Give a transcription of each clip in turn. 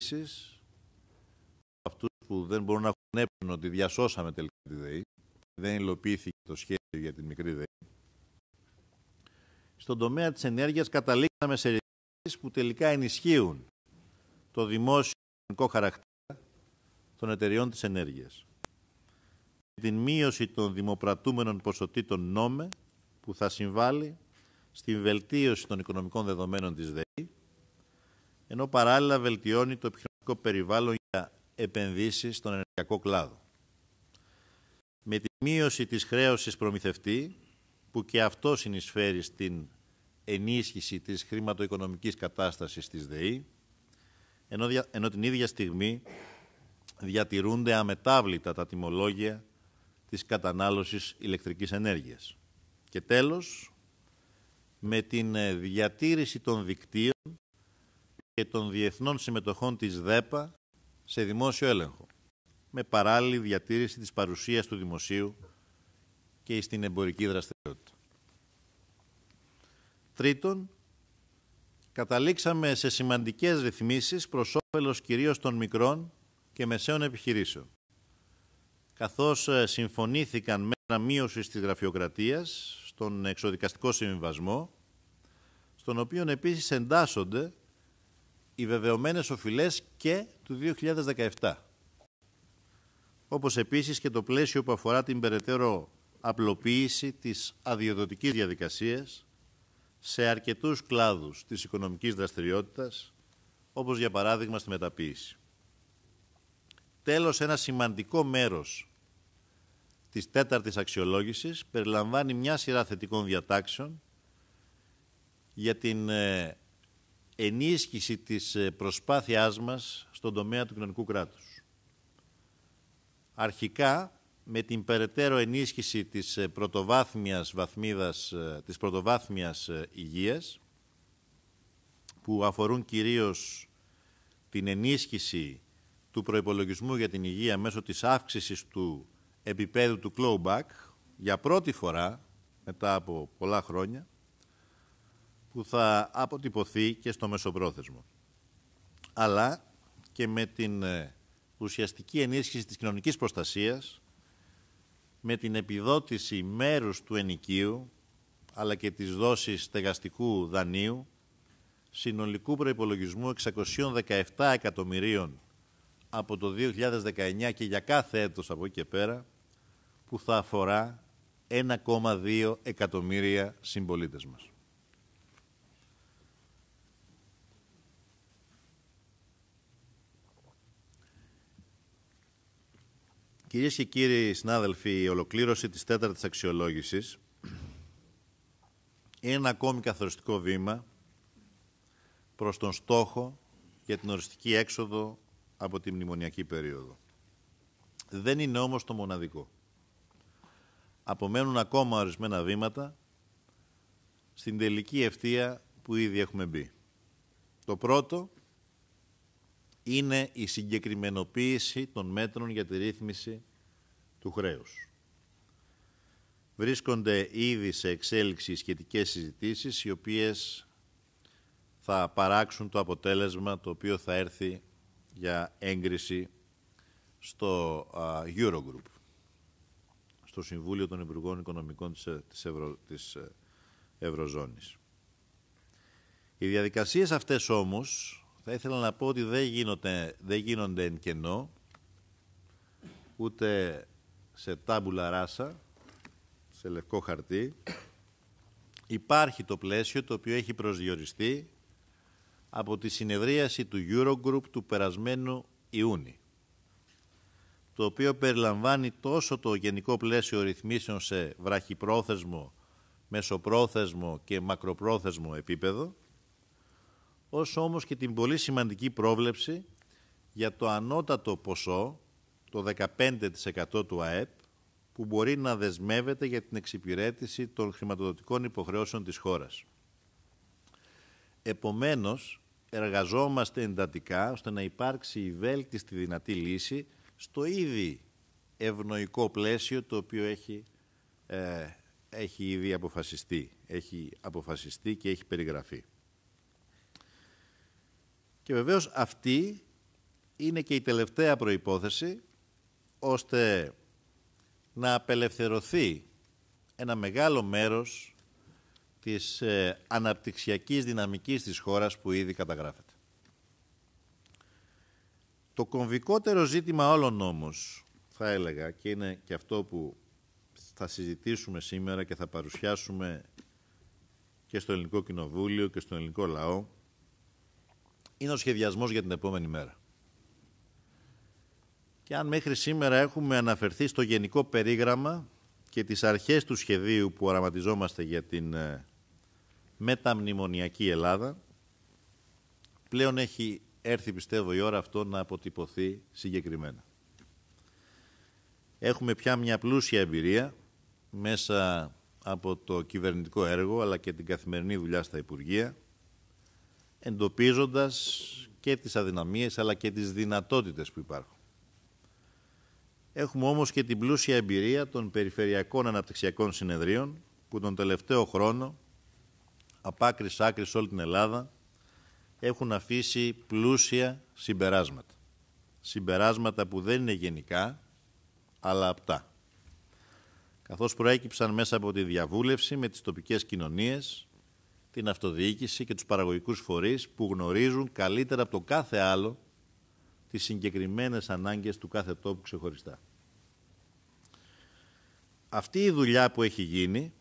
επίσης αυτούς που δεν μπορούν να έχουν έπαινο ότι διασώσαμε τελικά τη ΔΕΗ, δεν υλοποιήθηκε το σχέδιο για την μικρή ΔΕΗ. Στον τομέα της ενέργειας καταλήξαμε σε ρυθμίσεις που τελικά ενισχύουν το δημόσιο χαρακτήρα των εταιριών της ενέργειας. Την μείωση των δημοπρατούμενων ποσοτήτων νόμε που θα συμβάλλει στην βελτίωση των οικονομικών δεδομένων της ΔΕΗ ενώ παράλληλα βελτιώνει το επιχειρηματικό περιβάλλον για επενδύσεις στον ενεργειακό κλάδο. Με τη μείωση της χρέωσης προμηθευτή, που και αυτό συνεισφέρει στην ενίσχυση της χρηματοοικονομικής κατάστασης της ΔΕΗ, ενώ, ενώ την ίδια στιγμή διατηρούνται αμετάβλητα τα τιμολόγια της κατανάλωσης ηλεκτρικής ενέργειας. Και τέλος, με την ε, διατήρηση των δικτύων και των διεθνών συμμετοχών της ΔΕΠΑ σε δημόσιο έλεγχο, με παράλληλη διατήρηση της παρουσίας του δημοσίου και στην εμπορική δραστηριότητα. Τρίτον, καταλήξαμε σε σημαντικές ρυθμίσεις προς όφελος κυρίως των μικρών και μεσαίων επιχειρήσεων, καθώς ε, συμφωνήθηκαν με μείωση της γραφειοκρατίας στον εξοδικαστικό συμβιβασμό, στον οποίο επίσης εντάσσονται οι βεβαιωμένες οφειλές και του 2017. Όπως επίσης και το πλαίσιο που αφορά την περαιτέρω απλοποίηση της αδειοδοτικής διαδικασίας σε αρκετούς κλάδους της οικονομικής δραστηριότητας, όπως για παράδειγμα στη μεταποίηση. Τέλος, ένα σημαντικό μέρος της τέταρτης αξιολόγησης περιλαμβάνει μια σειρά θετικών διατάξεων για την ε, ενίσχυση της ε, προσπάθειάς μας στον τομέα του κοινωνικού κράτους. Αρχικά με την περαιτέρω ενίσχυση της ε, πρωτοβάθμιας, βαθμίδας, ε, της πρωτοβάθμιας υγείας που αφορούν κυρίως την ενίσχυση του προϋπολογισμού για την υγεία μέσω της αύξησης του επίπεδου του clawback για πρώτη φορά μετά από πολλά χρόνια που θα αποτυπωθεί και στο μεσοπρόθεσμο. Αλλά και με την ε, ουσιαστική ενίσχυση της κοινωνικής προστασίας, με την επιδότηση μέρους του ενοικίου, αλλά και της δόσης στεγαστικού δανείου, συνολικού προϋπολογισμού 617 εκατομμυρίων από το 2019 και για κάθε έτος από εκεί και πέρα, που θα αφορά 1,2 εκατομμύρια συμπολίτες μας. Κυρίες και κύριοι συνάδελφοι, η ολοκλήρωση της τέταρτης αξιολόγησης είναι ένα ακόμη καθοριστικό βήμα προς τον στόχο για την οριστική έξοδο από τη μνημονιακή περίοδο. Δεν είναι όμως το μοναδικό. Απομένουν ακόμα ορισμένα βήματα στην τελική ευθεία που ήδη έχουμε μπει. Το πρώτο είναι η συγκεκριμενοποίηση των μέτρων για τη ρύθμιση του χρέους. Βρίσκονται ήδη σε εξέλιξη σχετικές συζητήσεις, οι οποίες θα παράξουν το αποτέλεσμα το οποίο θα έρθει για έγκριση στο Eurogroup, στο Συμβούλιο των Υπουργών Οικονομικών της, Ευρω... της ε, Ευρωζώνης. Οι διαδικασίες αυτές όμως θα ήθελα να πω ότι δεν γίνονται, δεν γίνονται εν κενό, ούτε σε τάμπουλα ράσα, σε λευκό χαρτί. Υπάρχει το πλαίσιο το οποίο έχει προσδιοριστεί από τη συνεδρίαση του Eurogroup του περασμένου Ιούνιου το οποίο περιλαμβάνει τόσο το γενικό πλαίσιο ρυθμίσεων σε βραχυπρόθεσμο, μεσοπρόθεσμο και μακροπρόθεσμο επίπεδο, όσο όμως και την πολύ σημαντική πρόβλεψη για το ανώτατο ποσό, το 15% του ΑΕΠ, που μπορεί να δεσμεύεται για την εξυπηρέτηση των χρηματοδοτικών υποχρεώσεων της χώρας. Επομένως, εργαζόμαστε εντατικά ώστε να υπάρξει η βέλτιστη δυνατή λύση στο ήδη ευνοϊκό πλαίσιο το οποίο έχει, ε, έχει ήδη αποφασιστεί. Έχει αποφασιστεί και έχει περιγραφεί. Και βεβαίως αυτή είναι και η τελευταία προϋπόθεση ώστε να απελευθερωθεί ένα μεγάλο μέρος της ε, αναπτυξιακής δυναμικής της χώρας που ήδη καταγράφεται. Το κομβικότερο ζήτημα όλων όμως, θα έλεγα, και είναι και αυτό που θα συζητήσουμε σήμερα και θα παρουσιάσουμε και στο Ελληνικό Κοινοβούλιο και στον Ελληνικό Λαό, είναι ο σχεδιασμός για την επόμενη μέρα. Και αν μέχρι σήμερα έχουμε αναφερθεί στο γενικό περίγραμμα και τις αρχές του σχεδίου που οραματιζόμαστε για την ε, μεταμνημονιακή Ελλάδα, πλέον έχει έρθει πιστεύω η ώρα αυτό να αποτυπωθεί συγκεκριμένα. Έχουμε πια μια πλούσια εμπειρία μέσα από το κυβερνητικό έργο αλλά και την καθημερινή δουλειά στα Υπουργεία, εντοπίζοντας και τις αδυναμίες αλλά και τις δυνατότητες που υπάρχουν. Έχουμε όμως και την πλούσια εμπειρία των περιφερειακών αναπτυξιακών συνεδρίων που τον τελευταίο χρόνο, από άκρη σ' άκρης σε όλη την Ελλάδα, έχουν αφήσει πλούσια συμπεράσματα. Συμπεράσματα που δεν είναι γενικά, αλλά απτά. Καθώς προέκυψαν μέσα από τη διαβούλευση με τις τοπικές κοινωνίες, την αυτοδιοίκηση και τους παραγωγικούς φορείς που γνωρίζουν καλύτερα από το κάθε άλλο τις συγκεκριμένες ανάγκες του κάθε τόπου ξεχωριστά. Αυτή η δουλειά που έχει γίνει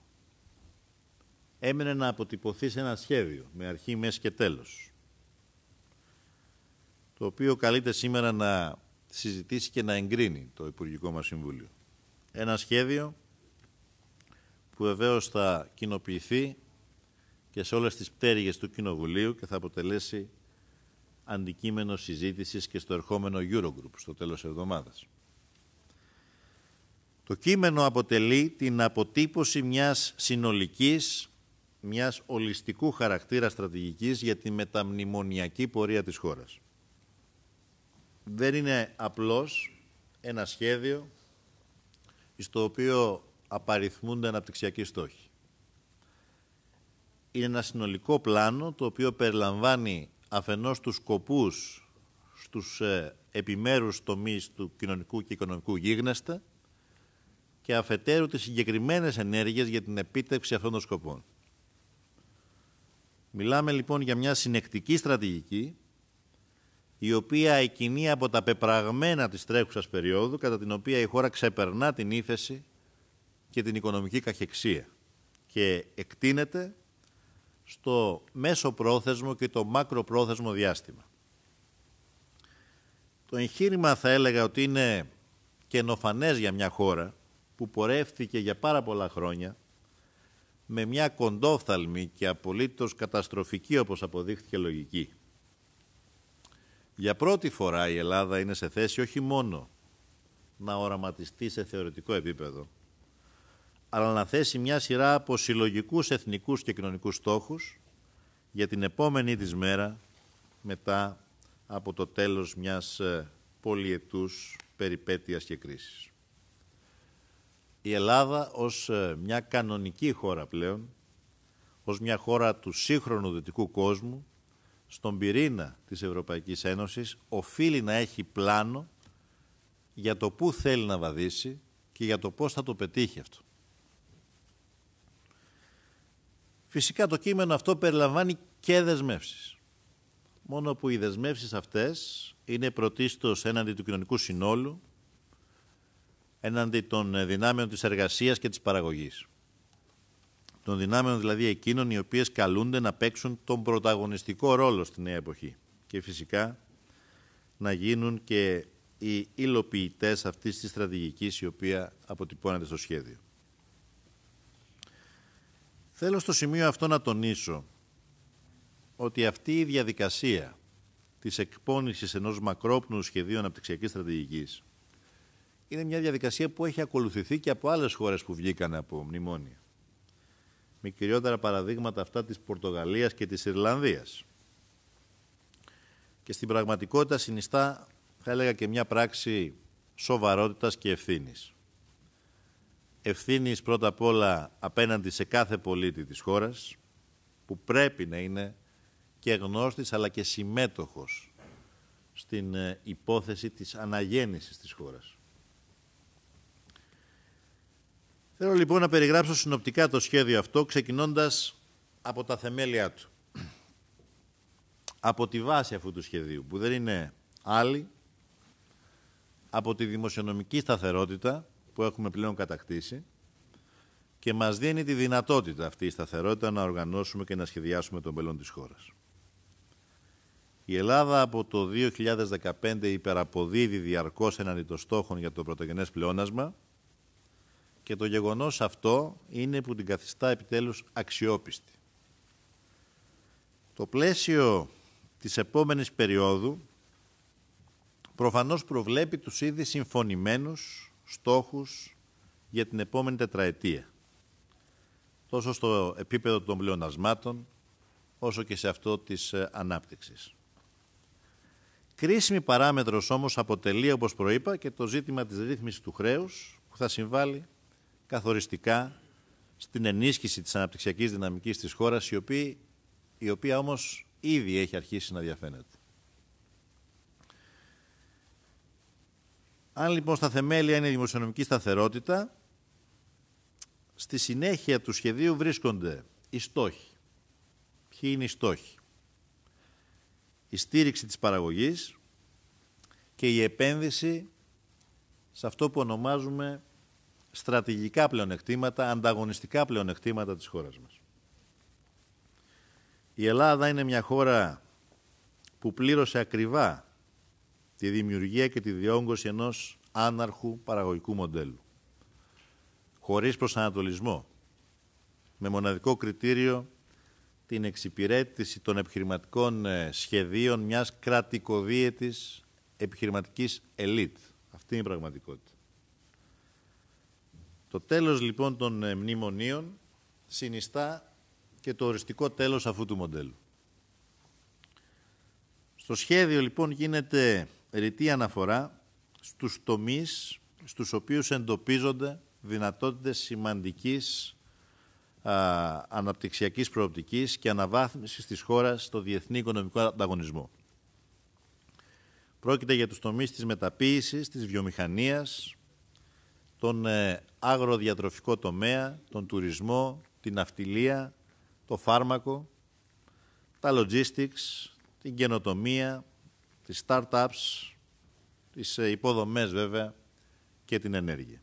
έμενε να αποτυπωθεί σε ένα σχέδιο με αρχή, μέση και τέλος το οποίο καλείται σήμερα να συζητήσει και να εγκρίνει το Υπουργικό μας Συμβούλιο. Ένα σχέδιο που βεβαίως θα κοινοποιηθεί και σε όλες τις πτέρυγες του Κοινοβουλίου και θα αποτελέσει αντικείμενο συζήτησης και στο ερχόμενο Eurogroup στο τέλος εβδομάδας. Το κείμενο αποτελεί την αποτύπωση μιας συνολικής, μιας ολιστικού χαρακτήρα στρατηγικής για τη μεταμνημονιακή πορεία της χώρας. Δεν είναι απλώς ένα σχέδιο στο οποίο απαριθμούνται αναπτυξιακοί στόχοι είναι ένα συνολικό πλάνο το οποίο περιλαμβάνει αφενός τους σκοπούς στους ε, επιμέρους τομείς του κοινωνικού και οικονομικού γίγνεσθε και αφετέρου τις συγκεκριμένες ενέργειες για την επίτευξη αυτών των σκοπών. Μιλάμε λοιπόν για μια συνεκτική στρατηγική η οποία εκκινεί από τα πεπραγμένα της τρέχουσας περίοδου κατά την οποία η χώρα ξεπερνά την ύφεση και την οικονομική καχεξία και εκτείνεται στο μέσο πρόθεσμο και το μακροπρόθεσμο διάστημα. Το εγχείρημα θα έλεγα ότι είναι καινοφανές για μια χώρα που πορεύτηκε για πάρα πολλά χρόνια με μια κοντόφθαλμη και απολύτως καταστροφική όπως αποδείχθηκε λογική. Για πρώτη φορά η Ελλάδα είναι σε θέση όχι μόνο να οραματιστεί σε θεωρητικό επίπεδο, αλλά να θέσει μια σειρά από συλλογικούς εθνικούς και κοινωνικούς στόχους για την επόμενη της μέρα μετά από το τέλος μιας ε, πολυετούς περιπέτειας και κρίσης. Η Ελλάδα ως ε, μια κανονική χώρα πλέον, ως μια χώρα του σύγχρονου δυτικού κόσμου, στον πυρήνα της Ευρωπαϊκής Ένωσης, οφείλει να έχει πλάνο για το πού θέλει να βαδίσει και για το πώς θα το πετύχει αυτό. Φυσικά το κείμενο αυτό περιλαμβάνει και δεσμεύσεις, Μόνο που οι δεσμεύσεις αυτές είναι πρωτίστως έναντι του κοινωνικού συνόλου, έναντι των ε, δυνάμεων της εργασίας και της παραγωγής. Των δυνάμεων δηλαδή εκείνων οι οποίες καλούνται να παίξουν τον πρωταγωνιστικό ρόλο στη νέα εποχή. Και φυσικά να γίνουν και οι υλοποιητές αυτής της στρατηγικής, η οποία αποτυπώνεται στο σχέδιο. Θέλω στο σημείο αυτό να τονίσω ότι αυτή η διαδικασία της εκπόνησης ενός μακρόπνου σχεδίου αναπτυξιακής στρατηγικής είναι μια διαδικασία που έχει ακολουθηθεί και από άλλες χώρες που βγήκαν από μνημόνια. Με κυριότερα παραδείγματα αυτά της Πορτογαλίας και της Ιρλανδίας. Και στην πραγματικότητα συνιστά, θα έλεγα και μια πράξη σοβαρότητας και ευθύνης ευθύνης πρώτα απ' όλα απέναντι σε κάθε πολίτη της χώρας που πρέπει να είναι και γνώστης αλλά και συμμέτοχος στην ε, υπόθεση της αναγέννησης της χώρας. Θέλω λοιπόν να περιγράψω συνοπτικά το σχέδιο αυτό ξεκινώντας από τα θεμέλια του. Από τη βάση αυτού του σχεδίου που δεν είναι άλλη από τη δημοσιονομική σταθερότητα που έχουμε πλέον κατακτήσει και μας δίνει τη δυνατότητα αυτή η σταθερότητα να οργανώσουμε και να σχεδιάσουμε τον μέλλον της χώρας. Η Ελλάδα από το 2015 υπεραποδίδει διαρκώς έναντι των στόχων για το πρωτογενές πλεόνασμα και το γεγονός αυτό είναι που την καθιστά επιτέλους αξιόπιστη. Το πλαίσιο της επόμενης περίοδου προφανώς προβλέπει τους ήδη συμφωνημένους στόχους για την επόμενη τετραετία, τόσο στο επίπεδο των πλεονασμάτων, όσο και σε αυτό της ε, ανάπτυξης. Κρίσιμη παράμετρος όμως αποτελεί, όπως προείπα, και το ζήτημα της ρύθμισης του χρέους, που θα συμβάλλει καθοριστικά στην ενίσχυση της αναπτυξιακής δυναμικής της χώρας, η οποία, η οποία όμως ήδη έχει αρχίσει να διαφαίνεται. Αν λοιπόν στα θεμέλια είναι η δημοσιονομική σταθερότητα, στη συνέχεια του σχεδίου βρίσκονται οι στόχοι. Ποιοι είναι οι στόχοι. Η στήριξη της παραγωγής και η επένδυση σε αυτό που ονομάζουμε στρατηγικά πλεονεκτήματα, ανταγωνιστικά πλεονεκτήματα της χώρας μας. Η Ελλάδα είναι μια χώρα που πλήρωσε ακριβά τη δημιουργία και τη διόγκωση ενός άναρχου παραγωγικού μοντέλου. Χωρίς προσανατολισμό, με μοναδικό κριτήριο την εξυπηρέτηση των επιχειρηματικών ε, σχεδίων μιας κρατικοδίαιτης επιχειρηματικής ελίτ. Αυτή είναι η πραγματικότητα. Το τέλος λοιπόν των ε, μνημονίων συνιστά και το οριστικό τέλος αφού του μοντέλου. Στο σχέδιο λοιπόν γίνεται ρητή αναφορά στους τομείς στους οποίους εντοπίζονται δυνατότητες σημαντικής α, αναπτυξιακής προοπτικής και αναβάθμισης της χώρας στο διεθνή οικονομικό ανταγωνισμό. Πρόκειται για τους τομείς της μεταποίησης, της βιομηχανίας, τον ε, αγροδιατροφικό τομέα, τον τουρισμό, την ναυτιλία, το φάρμακο, τα logistics, την καινοτομία, τις startups, τις ε, υποδομές βέβαια και την ενέργεια.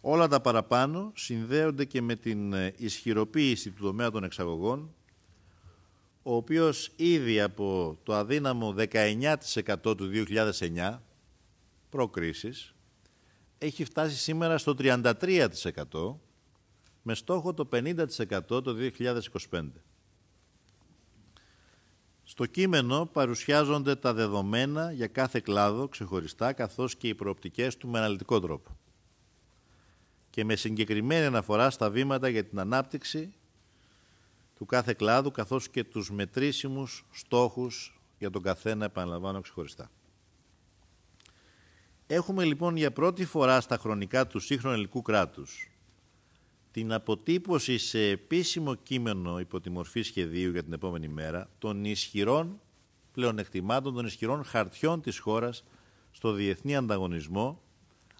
Όλα τα παραπάνω συνδέονται και με την ε, ισχυροποίηση του τομέα των εξαγωγών, ο οποίος ήδη από το αδύναμο 19% του 2009 προ-κρίσης, έχει φτάσει σήμερα στο 33% με στόχο το 50% το 2025. Στο κείμενο παρουσιάζονται τα δεδομένα για κάθε κλάδο ξεχωριστά, καθώς και οι προοπτικές του με αναλυτικό τρόπο και με συγκεκριμένη αναφορά στα βήματα για την ανάπτυξη του κάθε κλάδου, καθώς και τους μετρήσιμους στόχους για τον καθένα, επαναλαμβάνω ξεχωριστά. Έχουμε λοιπόν για πρώτη φορά στα χρονικά του σύγχρονου ελληνικού κράτους την αποτύπωση σε επίσημο κείμενο υπό τη μορφή σχεδίου για την επόμενη μέρα των ισχυρών πλεονεκτημάτων, των ισχυρών χαρτιών της χώρας στο διεθνή ανταγωνισμό,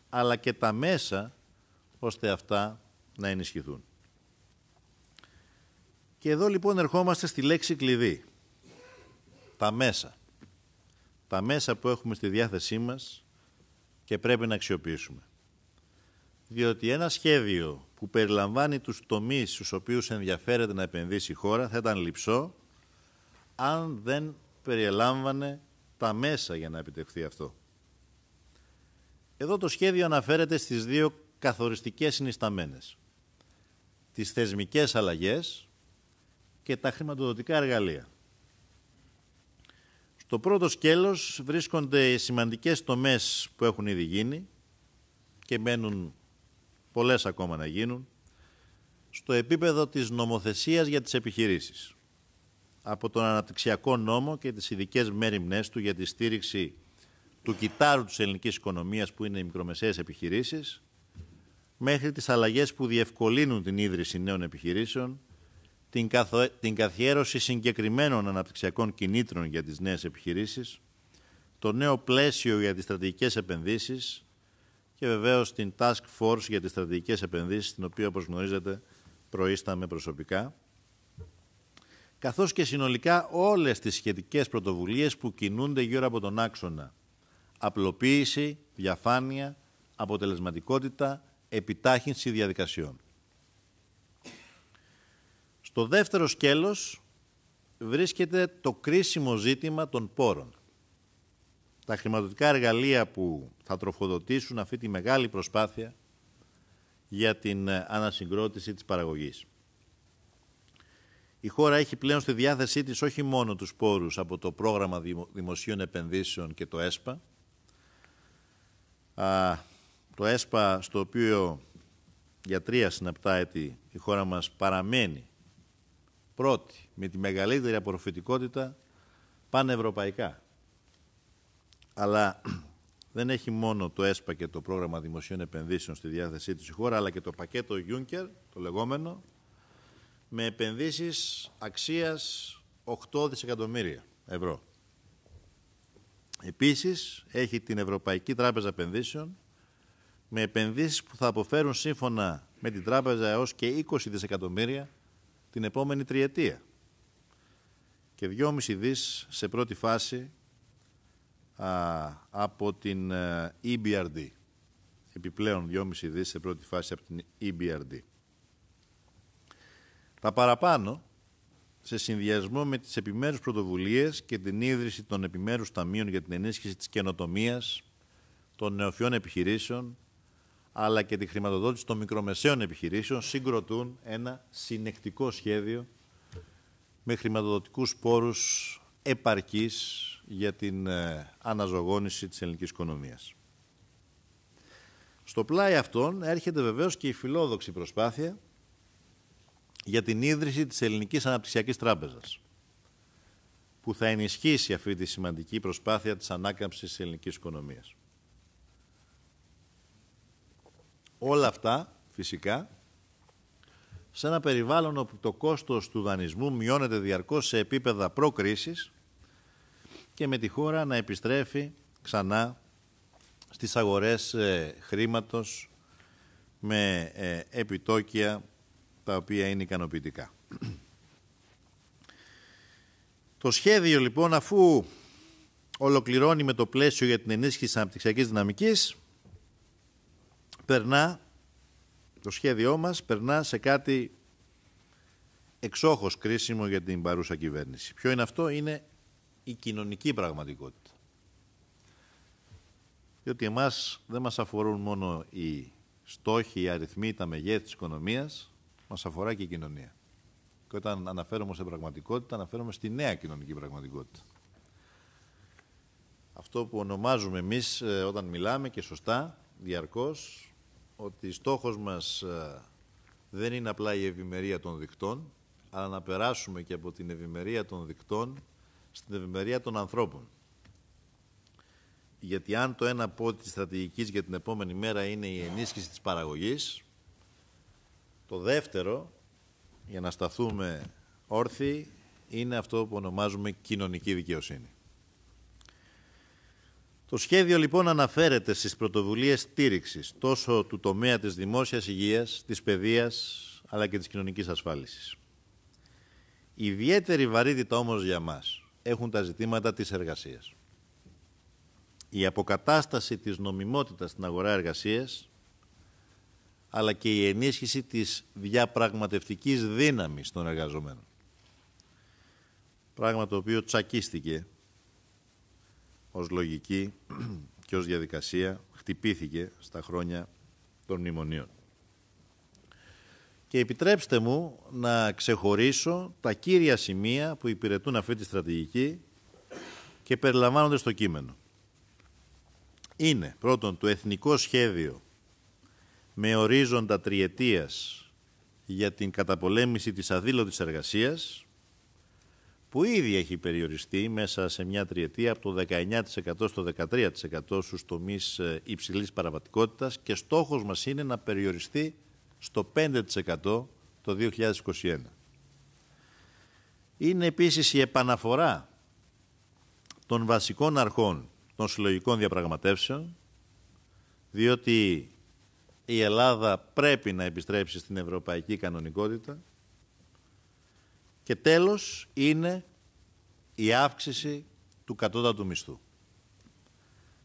αλλά και τα μέσα ώστε αυτά να ενισχυθούν. Και εδώ λοιπόν ερχόμαστε στη λέξη κλειδί. Τα μέσα. Τα μέσα που έχουμε στη διάθεσή μας και πρέπει να αξιοποιήσουμε. Διότι ένα σχέδιο που περιλαμβάνει τους τομείς στους οποίους ενδιαφέρεται να επενδύσει η χώρα θα ήταν λυψό αν δεν περιελάμβανε τα μέσα για να επιτευχθεί αυτό. Εδώ το σχέδιο αναφέρεται στις δύο καθοριστικές συνισταμένες. Τις θεσμικές αλλαγές και τα χρηματοδοτικά εργαλεία. Στο πρώτο σκέλος βρίσκονται οι σημαντικές τομές που έχουν ήδη γίνει και μένουν πολλές ακόμα να γίνουν, στο επίπεδο της νομοθεσίας για τις επιχειρήσεις. Από τον αναπτυξιακό νόμο και τις ειδικές μέρημνές του για τη στήριξη του κυτάρου της ελληνικής οικονομίας που είναι οι μικρομεσαίες επιχειρήσεις, μέχρι τις αλλαγές που διευκολύνουν την ίδρυση νέων επιχειρήσεων, την, καθο... την καθιέρωση συγκεκριμένων αναπτυξιακών κινήτρων για τις νέες επιχειρήσεις, το νέο πλαίσιο για τις στρατηγικές επενδύσεις, και βεβαίως την Task Force για τις στρατηγικές επενδύσεις, την οποία, όπως γνωρίζετε, προείσταμε προσωπικά. Καθώς και συνολικά όλες τις σχετικές πρωτοβουλίες που κινούνται γύρω από τον άξονα. Απλοποίηση, διαφάνεια, αποτελεσματικότητα, επιτάχυνση διαδικασιών. Στο δεύτερο σκέλος βρίσκεται το κρίσιμο ζήτημα των πόρων τα χρηματοδοτικά εργαλεία που θα τροφοδοτήσουν αυτή τη μεγάλη προσπάθεια για την ε, ανασυγκρότηση της παραγωγής. Η χώρα έχει πλέον στη διάθεσή της όχι μόνο τους πόρους από το πρόγραμμα δημοσίων επενδύσεων και το ΕΣΠΑ, το ΕΣΠΑ στο οποίο για τρία συναπτά έτη η χώρα μας παραμένει πρώτη με τη μεγαλύτερη απορροφητικότητα πανευρωπαϊκά αλλά δεν έχει μόνο το ΕΣΠΑ και το πρόγραμμα δημοσίων επενδύσεων στη διάθεσή της η χώρα, αλλά και το πακέτο Juncker, το λεγόμενο, με επενδύσεις αξίας 8 δισεκατομμύρια ευρώ. Επίσης, έχει την Ευρωπαϊκή Τράπεζα Επενδύσεων με επενδύσεις που θα αποφέρουν σύμφωνα με την τράπεζα έως και 20 δισεκατομμύρια την επόμενη τριετία και 2,5 δις σε πρώτη φάση από την ε, EBRD. Επιπλέον 2,5 δις σε πρώτη φάση από την EBRD. Τα παραπάνω, σε συνδυασμό με τις επιμέρους πρωτοβουλίες και την ίδρυση των επιμέρους ταμείων για την ενίσχυση της καινοτομίας, των νεοφιών επιχειρήσεων, αλλά και τη χρηματοδότηση των μικρομεσαίων επιχειρήσεων, συγκροτούν ένα συνεκτικό σχέδιο με χρηματοδοτικούς πόρους επαρκής για την ε, αναζωγόνηση της ελληνικής οικονομίας. Στο πλάι αυτών έρχεται βεβαίως και η φιλόδοξη προσπάθεια για την ίδρυση της Ελληνικής Αναπτυξιακής Τράπεζας που θα ενισχύσει αυτή τη σημαντική προσπάθεια της ανάκαμψης της ελληνικής οικονομίας. Όλα αυτά φυσικά σε ένα περιβάλλον όπου το κόστος του δανεισμού μειώνεται διαρκώς σε επίπεδα προκρίσης και με τη χώρα να επιστρέφει ξανά στις αγορές ε, χρήματος με ε, επιτόκια τα οποία είναι ικανοποιητικά. Το σχέδιο λοιπόν αφού ολοκληρώνει με το πλαίσιο για την ενίσχυση της αναπτυξιακής δυναμικής περνά, το σχέδιό μας περνά σε κάτι εξόχως κρίσιμο για την παρούσα κυβέρνηση. Ποιο είναι αυτό, είναι η κοινωνική πραγματικότητα. Διότι εμάς δεν μας αφορούν μόνο οι στόχοι, οι αριθμοί, τα μεγέθη της οικονομίας, μας αφορά και η κοινωνία. Και όταν αναφέρομαι σε πραγματικότητα, αναφέρομαι στη νέα κοινωνική πραγματικότητα. Αυτό που ονομάζουμε εμείς ε, όταν μιλάμε και σωστά, διαρκώς, ότι στόχος μας ε, δεν είναι απλά η ευημερία των δικτών, αλλά να περάσουμε και από την ευημερία των δικτών στην ευημερία των ανθρώπων. Γιατί αν το ένα πόδι της στρατηγικής για την επόμενη μέρα είναι η ενίσχυση της παραγωγής, το δεύτερο, για να σταθούμε όρθιοι, είναι αυτό που ονομάζουμε κοινωνική δικαιοσύνη. Το σχέδιο λοιπόν αναφέρεται στις πρωτοβουλίες στήριξης τόσο του τομέα της δημόσιας υγείας, της παιδείας, αλλά και της κοινωνικής ασφάλισης. Η ιδιαίτερη βαρύτητα όμως για μας έχουν τα ζητήματα της εργασίας. Η αποκατάσταση της νομιμότητας στην αγορά εργασίας αλλά και η ενίσχυση της διαπραγματευτικής δύναμης των εργαζομένων. Πράγμα το οποίο τσακίστηκε ως λογική και ως διαδικασία, χτυπήθηκε στα χρόνια των μνημονίων και επιτρέψτε μου να ξεχωρίσω τα κύρια σημεία που υπηρετούν αυτή τη στρατηγική και περιλαμβάνονται στο κείμενο. Είναι πρώτον το εθνικό σχέδιο με ορίζοντα τριετίας για την καταπολέμηση της αδήλωτης εργασίας που ήδη έχει περιοριστεί μέσα σε μια τριετία από το 19% στο 13% στους τομείς ε, υψηλής παραβατικότητας και στόχος μας είναι να περιοριστεί στο 5% το 2021. Είναι επίσης η επαναφορά των βασικών αρχών των συλλογικών διαπραγματεύσεων, διότι η Ελλάδα πρέπει να επιστρέψει στην ευρωπαϊκή κανονικότητα και τέλος είναι η αύξηση του κατώτατου μισθού.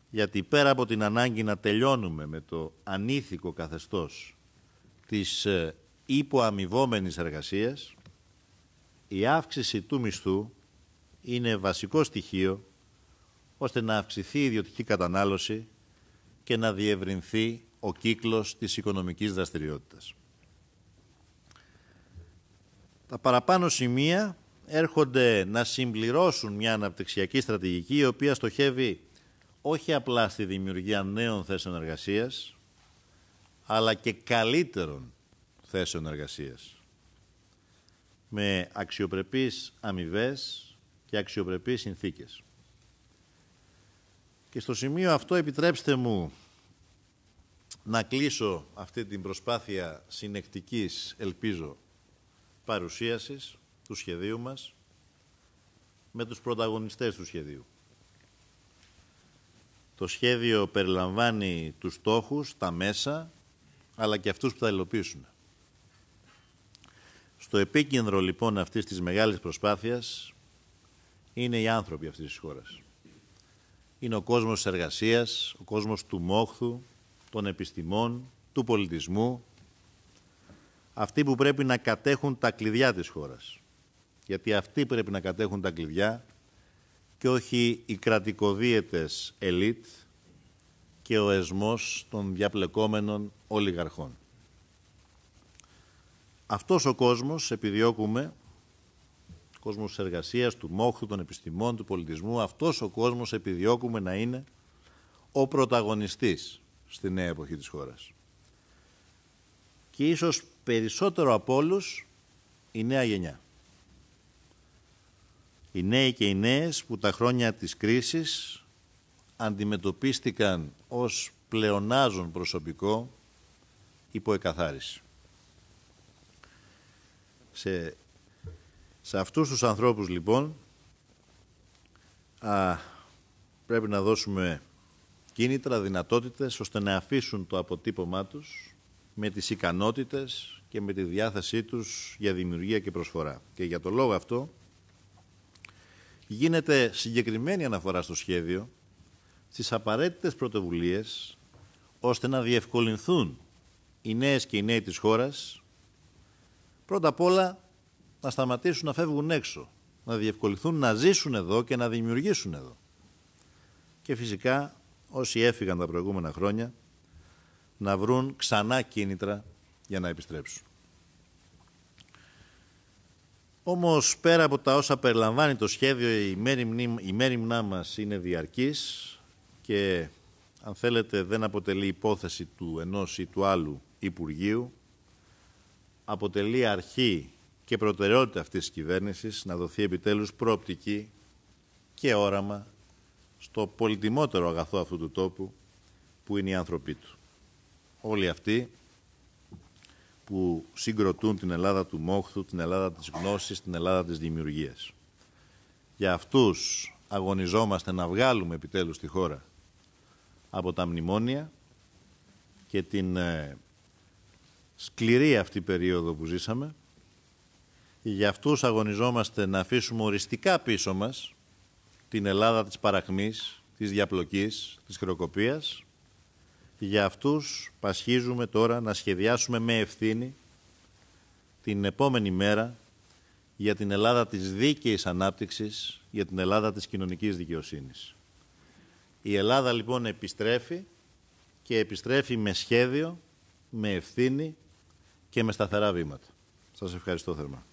Γιατί πέρα από την ανάγκη να τελειώνουμε με το ανήθικο καθεστώς της ε, υποαμοιβόμενης εργασίας, η αύξηση του μισθού είναι βασικό στοιχείο ώστε να αυξηθεί η ιδιωτική κατανάλωση και να διευρυνθεί ο κύκλος της οικονομικής δραστηριότητας. Τα παραπάνω σημεία έρχονται να συμπληρώσουν μια αναπτυξιακή στρατηγική η οποία στοχεύει όχι απλά στη δημιουργία νέων θέσεων εργασίας, αλλά και καλύτερων θέσεων εργασίας με αξιοπρεπείς αμοιβές και αξιοπρεπείς συνθήκες. Και στο σημείο αυτό επιτρέψτε μου να κλείσω αυτή την προσπάθεια συνεκτικής, ελπίζω, παρουσίασης του σχεδίου μας με τους πρωταγωνιστές του σχεδίου. Το σχέδιο περιλαμβάνει τους στόχους, τα μέσα, αλλά και αυτούς που θα υλοποιήσουν. Στο επίκεντρο λοιπόν αυτής της μεγάλης προσπάθειας είναι οι άνθρωποι αυτής της χώρας. Είναι ο κόσμος της εργασίας, ο κόσμος του μόχθου, των επιστημών, του πολιτισμού, αυτοί που πρέπει να κατέχουν τα κλειδιά της χώρας. Γιατί αυτοί πρέπει να κατέχουν τα κλειδιά και όχι οι κρατικοδίαιτες ελίτ, και ο εσμός των διαπλεκόμενων ολιγαρχών. Αυτός ο κόσμος επιδιώκουμε, ο κόσμος εργασίας, του μόχθου, των επιστημών, του πολιτισμού, αυτός ο κόσμος επιδιώκουμε να είναι ο πρωταγωνιστής στη νέα εποχή της χώρας. Και ίσως περισσότερο από όλους η νέα γενιά. Οι νέοι και οι νέες που τα χρόνια της κρίσης αντιμετωπίστηκαν ως πλεονάζον προσωπικό υπό εκαθάριση. Σε, σε αυτούς τους ανθρώπους λοιπόν α, πρέπει να δώσουμε κίνητρα, δυνατότητες, ώστε να αφήσουν το αποτύπωμά τους με τις ικανότητες και με τη διάθεσή τους για δημιουργία και προσφορά. Και για το λόγο αυτό γίνεται συγκεκριμένη αναφορά στο σχέδιο στις απαραίτητες πρωτοβουλίες ώστε να διευκολυνθούν οι νέες και οι νέοι της χώρας πρώτα απ' όλα να σταματήσουν να φεύγουν έξω, να διευκολυνθούν να ζήσουν εδώ και να δημιουργήσουν εδώ. Και φυσικά όσοι έφυγαν τα προηγούμενα χρόνια να βρουν ξανά κίνητρα για να επιστρέψουν. Όμως πέρα από τα όσα περιλαμβάνει το σχέδιο η μέρημνά μας είναι διαρκής και αν θέλετε δεν αποτελεί υπόθεση του ενός ή του άλλου Υπουργείου, αποτελεί αρχή και προτεραιότητα αυτής της κυβέρνησης να δοθεί επιτέλους προοπτική και όραμα στο πολυτιμότερο αγαθό αυτού του τόπου που είναι οι άνθρωποι του. Όλοι αυτοί που συγκροτούν την Ελλάδα του μόχθου, την Ελλάδα της γνώσης, την Ελλάδα της δημιουργίας. Για αυτούς αγωνιζόμαστε να βγάλουμε επιτέλους τη χώρα από τα μνημόνια και την ε, σκληρή αυτή περίοδο που ζήσαμε. Για αυτούς αγωνιζόμαστε να αφήσουμε οριστικά πίσω μας την Ελλάδα της παραχμής, της διαπλοκής, της χρεοκοπίας. Για αυτούς πασχίζουμε τώρα να σχεδιάσουμε με ευθύνη την επόμενη μέρα για την Ελλάδα της δίκαιης ανάπτυξης, για την Ελλάδα της κοινωνικής δικαιοσύνης. Η Ελλάδα λοιπόν επιστρέφει και επιστρέφει με σχέδιο, με ευθύνη και με σταθερά βήματα. Σας ευχαριστώ θερμά.